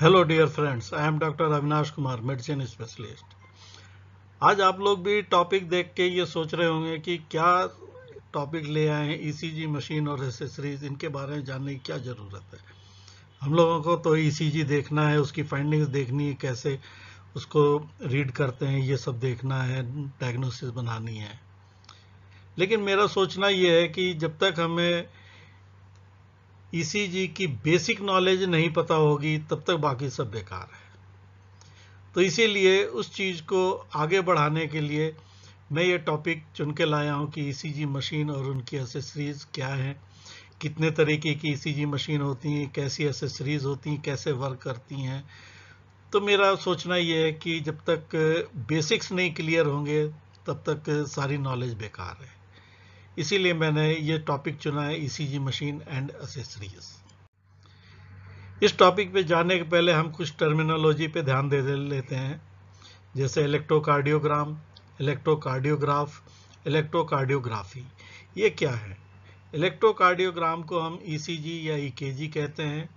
Hello dear friends I am doctor Avinash Kumar medicine specialist आज आप लोग भी टॉपिक देख के ये सोच रहे होंगे कि क्या टॉपिक ले आए हैं ईसीजी मशीन और एसेसरीज इनके बारे में जानने की क्या ज़रूरत है हम लोगों को तो ईसीजी e देखना है उसकी फाइंडिंग्स देखनी है कैसे उसको रीड करते हैं ये सब देखना है डायग्नोसिस बनानी है लेकिन मेरा सोचना ये है कि जब तक हमें ईसीजी की बेसिक नॉलेज नहीं पता होगी तब तक बाकी सब बेकार है तो इसीलिए उस चीज़ को आगे बढ़ाने के लिए मैं ये टॉपिक चुन के लाया हूँ कि ईसीजी e मशीन और उनकी एसेसरीज क्या हैं कितने तरीके की ईसीजी e मशीन होती हैं कैसी एसेसरीज होती हैं कैसे वर्क करती हैं तो मेरा सोचना ये है कि जब तक बेसिक्स नहीं क्लियर होंगे तब तक सारी नॉलेज बेकार है इसीलिए मैंने ये टॉपिक चुना है ईसीजी मशीन एंड असेसरीज इस टॉपिक पे जाने के पहले हम कुछ टर्मिनोलॉजी पे ध्यान दे, दे लेते हैं जैसे इलेक्ट्रोकार्डियोग्राम इलेक्ट्रोकार्डियोग्राफ इलेक्ट्रोकार्डियोग्राफी ये क्या है इलेक्ट्रोकार्डियोग्राम को हम ईसीजी e या ईकेजी e कहते हैं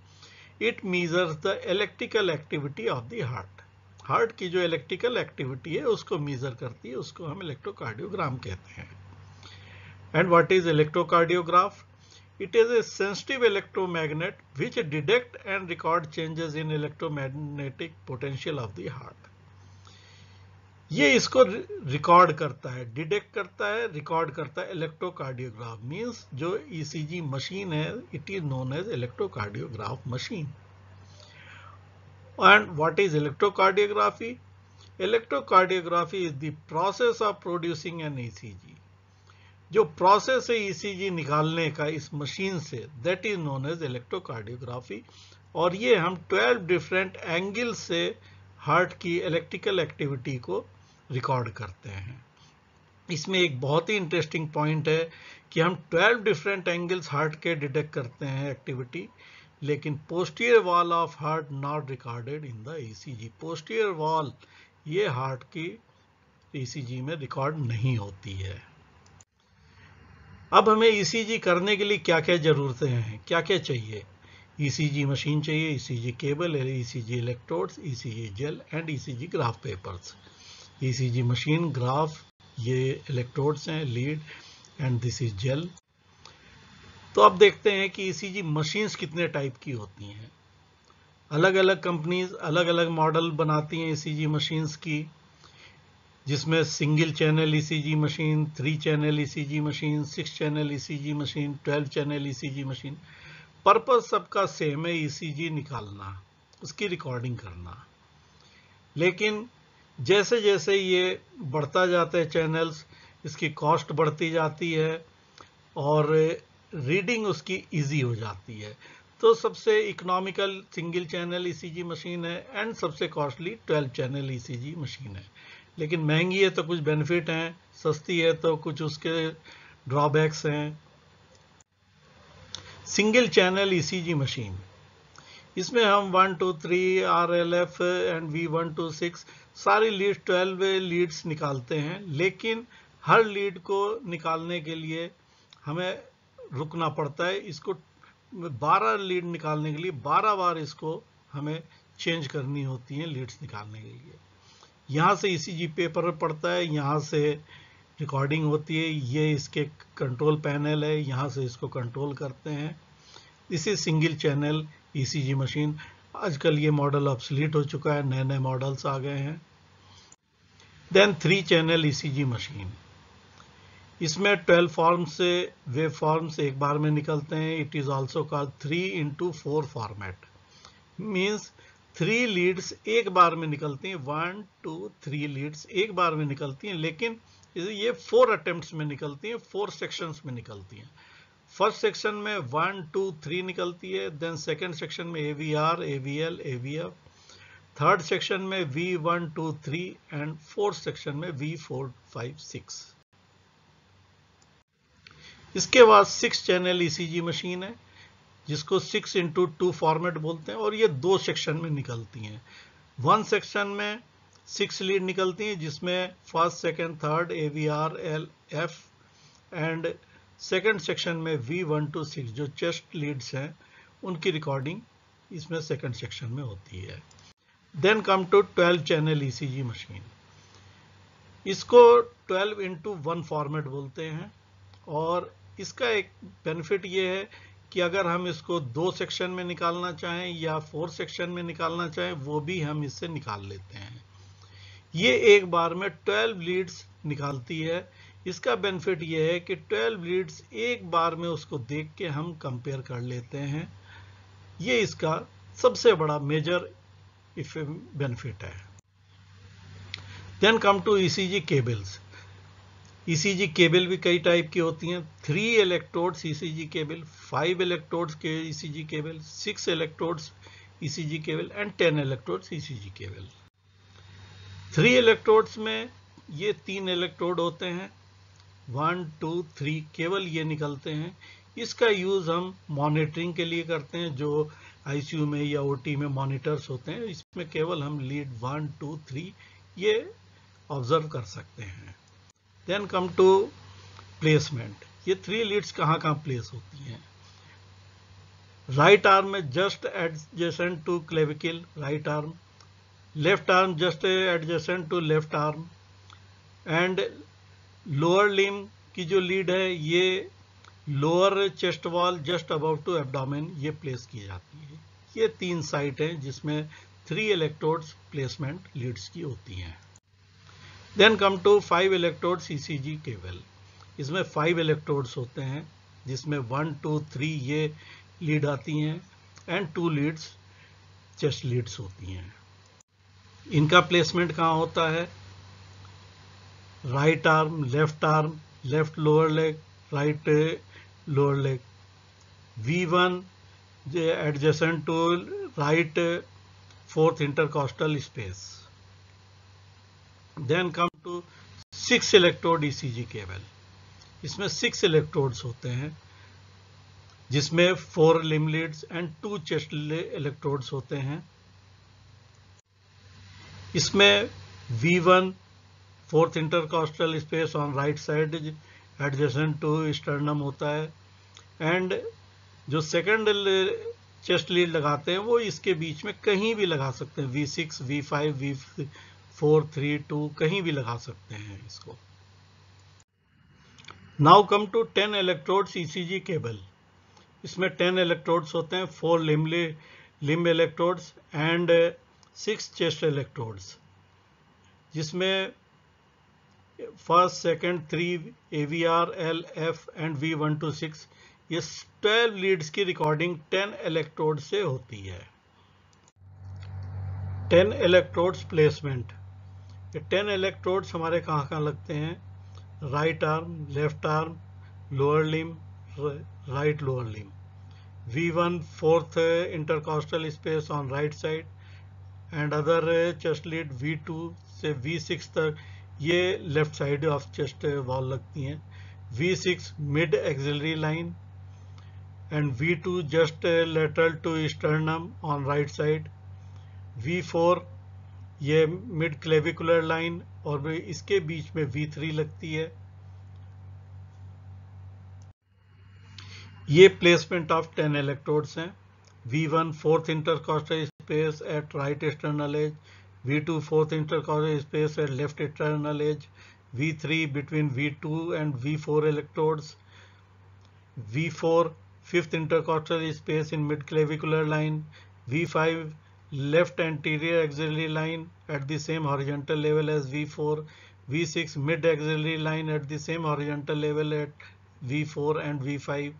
it measures the electrical activity of the heart heart की जो इलेक्ट्रिकल एक्टिविटी है उसको मीजर करती है उसको हम इलेक्ट्रोकार्डियोग्राम कहते हैं And what is electrocardiograph? It is a sensitive electromagnet which detect and record changes in electromagnetic potential of the heart. ये इसको record करता है detect करता है record करता है इलेक्ट्रोकार्डियोग्राफ मींस जो ECG machine है it is known as electrocardiograph machine. and what is electrocardiography electrocardiography is the process of producing an ecg जो प्रोसेस है ईसीजी e निकालने का इस मशीन से that is known as electrocardiography और ये हम 12 डिफरेंट एंगल से हार्ट की इलेक्ट्रिकल एक्टिविटी को रिकॉर्ड करते हैं इसमें एक बहुत ही इंटरेस्टिंग पॉइंट है कि हम 12 डिफरेंट एंगल्स हार्ट के डिटेक्ट करते हैं एक्टिविटी लेकिन posterior wall of heart not recorded in the ECG posterior wall ये हार्ट की ईसीजी e में रिकॉर्ड नहीं होती है अब हमें ईसीजी e करने के लिए क्या क्या ज़रूरतें हैं क्या क्या चाहिए ईसीजी e मशीन चाहिए ECG cable ECG electrodes ECG gel and ECG graph papers ECG machine graph ये इलेक्ट्रोड्स हैं lead and this is gel तो अब देखते हैं कि ईसीजी e मशीन्स कितने टाइप की होती हैं अलग अलग कंपनीज अलग अलग मॉडल बनाती हैं ईसीजी मशीन्स की जिसमें single channel ECG machine three channel ECG machine six channel ECG machine twelve channel ECG machine purpose सबका सेम है ईसीजी e निकालना उसकी रिकॉर्डिंग करना लेकिन जैसे जैसे ये बढ़ता जाता है चैनल्स इसकी कॉस्ट बढ़ती जाती है और रीडिंग उसकी इजी हो जाती है तो सबसे economical single channel ECG machine है एंड सबसे कॉस्टली 12 चैनल ईसीजी मशीन है लेकिन महंगी है तो कुछ बेनिफिट हैं सस्ती है तो कुछ उसके ड्रॉबैक्स हैं सिंगल चैनल ईसीजी मशीन इसमें हम one two three R L F and V one two six सारी लीड ट्वेल्व लीड्स निकालते हैं लेकिन हर लीड को निकालने के लिए हमें रुकना पड़ता है इसको 12 लीड निकालने के लिए 12 बार इसको हमें चेंज करनी होती है लीड्स निकालने के लिए यहाँ से ई पेपर पड़ता है यहाँ से रिकॉर्डिंग होती है ये इसके कंट्रोल पैनल है यहाँ से इसको कंट्रोल करते हैं इसे सिंगल चैनल ई मशीन आजकल ये मॉडल ऑब्सलीट हो चुका है नए नए मॉडल्स आ गए हैं then three channel E machine इसमें 12 फॉर्म से फॉर्म फॉर्म्स एक बार में निकलते हैं it is also called three into four format means three leads एक बार में निकलती हैं वन टू थ्री लीड्स एक बार में निकलती हैं लेकिन ये फोर अटेम्प्ट्स में निकलती हैं फोर सेक्शंस में निकलती हैं फर्स्ट सेक्शन में वन टू थ्री निकलती है देन सेकंड सेक्शन में A V R A V L A V F third section में V one two three and fourth section में वी फोर फाइव सिक्स इसके बाद six channel ECG e machine है जिसको six into two format बोलते हैं और ये दो सेक्शन में निकलती हैं वन सेक्शन में सिक्स लीड निकलती हैं जिसमें first second third A V R L F and second section में वी वन टू सिक्स जो चेस्ट लीड्स हैं उनकी रिकॉर्डिंग इसमें सेकेंड सेक्शन में होती है then come to twelve channel G machine इसको 12 इंटू वन फॉर्मेट बोलते हैं और इसका एक बेनिफिट ये है कि अगर हम इसको दो सेक्शन में निकालना चाहें या फोर सेक्शन में निकालना चाहें वो भी हम इससे निकाल लेते हैं ये एक बार में 12 लीड्स निकालती है इसका बेनिफिट ये है कि 12 लीड्स एक बार में उसको देख के हम कंपेयर कर लेते हैं ये इसका सबसे बड़ा मेजर बेनिफिट है then come to E cables ECG e cable भी कई टाइप की होती हैं three electrodes ECG cable five electrodes के ECG cable six electrodes ECG cable and ten electrodes ECG cable three electrodes में ये तीन इलेक्ट्रोड होते हैं वन टू थ्री केवल ये निकलते हैं इसका यूज हम मॉनिटरिंग के लिए करते हैं जो आईसीयू में या ओटी में मॉनिटर्स होते हैं इसमें केवल हम लीड वन टू थ्री ये ऑब्जर्व कर सकते हैं देन कम टू प्लेसमेंट ये थ्री लीड्स कहाँ कहाँ प्लेस होती हैं राइट आर्म में just adjacent to clavicle right arm left arm just adjacent to left arm and lower limb की जो लीड है ये lower chest wall just above to abdomen ये प्लेस की जाती है ये तीन साइट हैं जिसमें थ्री इलेक्ट्रोड्स प्लेसमेंट लीड्स की होती हैं then come to five electrode ECG cable इसमें फाइव इलेक्ट्रोड्स होते हैं जिसमें वन टू थ्री ये लीड आती हैं and two leads chest leads होती हैं इनका प्लेसमेंट कहाँ होता है right arm left arm left lower leg right lower leg V one adjacent to right fourth intercostal space then come to six electrode ECG cable इसमें six electrodes होते हैं जिसमें four limb and to chest electrodes होते हैं इसमें V1 fourth intercostal space on right side adjacent to sternum होता है and जो सेकेंड चेस्ट लीड लगाते हैं वो इसके बीच में कहीं भी लगा सकते हैं V6, V5, we four three to कहीं भी लगा सकते हैं इसको now come to ten electrodes ECG e cable इसमें टेन इलेक्ट्रोड्स होते हैं four limb limb electrodes and six chest electrodes जिसमें first second three A V R L F and V one two six ये twelve leads की recording ten electrode से होती है ten electrodes placement ये ten electrodes हमारे कहाँ कहाँ लगते हैं right arm left arm lower limb right lower limb we one fourth intercostal space on right side and other chest lead V two से वी सिक्स तक ये left side of chest wall लगती हैं V six mid axillary line and V two just lateral to sternum on right side V four ये mid clavicular line और इसके बीच में V3 लगती है ये प्लेसमेंट ऑफ टेन इलेक्ट्रोड्स हैं V1 one fourth intercostal space at right external edge V2 two fourth intercostal space at left external edge V3 between V2 and V V4 electrodes four fifth intercostal space in mid clavicular line V5 five left anterior axillary line at the same horizontal level as V4, V6 mid axillary line at the same horizontal level at V4 and V5,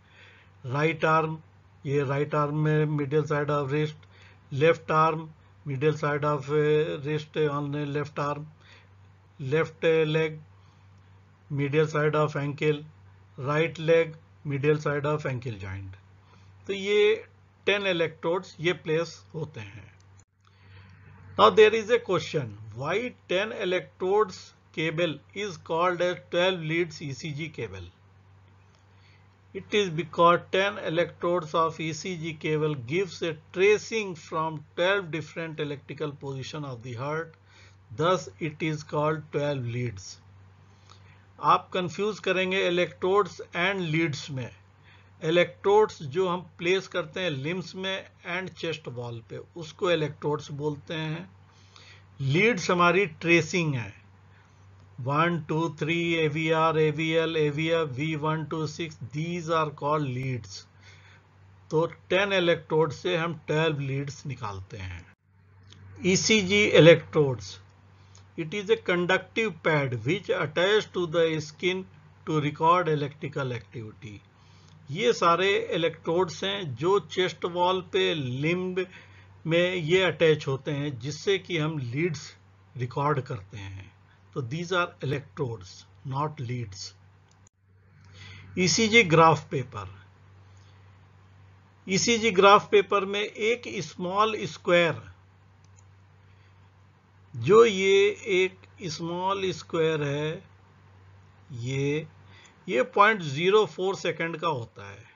right arm, ये right arm में middle side of wrist, left arm, middle side of wrist on left arm, left leg, middle side of ankle, right leg, middle side of ankle joint. तो ये 10 electrodes ये place होते हैं Now there is a question why 10 electrodes cable is called as 12 leads ECG cable. It is because 10 electrodes of ECG cable gives a tracing from 12 different electrical position of the heart. Thus it is called 12 leads. आप confuse करेंगे electrodes and leads में electrodes जो हम place करते हैं limbs में and chest wall पे उसको इलेक्ट्रोड्स बोलते हैं लीड्स हमारी ट्रेसिंग है one two three A V R A V L A V F V one two six these are called leads तो टेन इलेक्ट्रोड से हम ट्वेल्व लीड्स निकालते हैं E C G electrodes it is a conductive pad which attach to the skin to record electrical activity ये सारे electrodes हैं जो chest wall पे लिम्ब में ये अटैच होते हैं जिससे कि हम लीड्स रिकॉर्ड करते हैं तो these are electrodes not leads ECG graph paper ECG graph paper में एक स्मॉल स्क्वायर जो ये एक स्मॉल स्क्वायर है ये ये पॉइंट जीरो फोर सेकेंड का होता है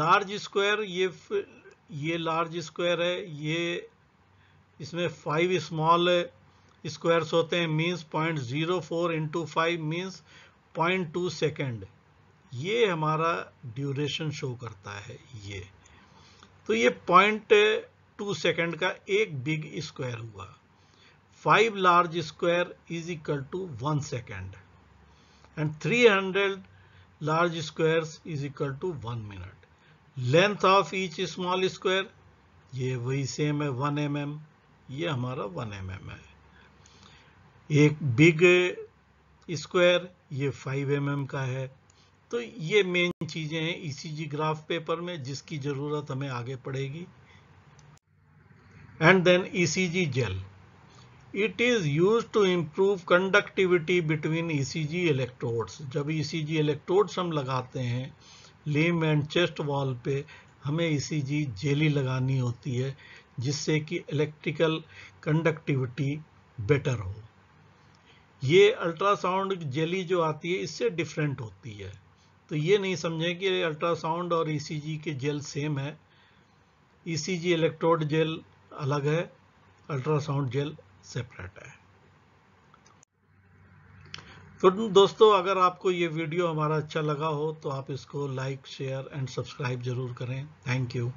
लार्ज स्क्वायर ये ये लार्ज स्क्वायर है ये इसमें फाइव स्मॉल स्क्वायर्स होते हैं means point zero four into five means point two second ये हमारा ड्यूरेशन शो करता है ये तो ये पॉइंट टू सेकेंड का एक बिग स्क्वायर हुआ five large square is equal to one second and 300 large squares is equal to 1 minute. Length of each small square ये वही सेम है वन एम एम ये हमारा वन एम एम है एक बिग स्क्वायर ये five M M का है तो ये मेन चीजें हैं ईसीजी ग्राफ पेपर में जिसकी जरूरत हमें आगे पड़ेगी and then ECG gel it is use to improve conductivity between ECG electrodes जब ईसीजी e इलेक्ट्रोड्स हम लगाते हैं लिम एंड चेस्ट वॉल पे हमें ईसीजी e जेली लगानी होती है जिससे कि इलेक्ट्रिकल कंडक्टिविटी बेटर हो ये अल्ट्रासाउंड जेली जो आती है इससे डिफरेंट होती है तो ये नहीं समझें कि अल्ट्रासाउंड और ईसीजी e के जेल सेम है ईसीजी इलेक्ट्रोड जेल अलग है अल्ट्रासाउंड जेल सेपरेट है तो दोस्तों अगर आपको ये वीडियो हमारा अच्छा लगा हो तो आप इसको लाइक शेयर एंड सब्सक्राइब जरूर करें थैंक यू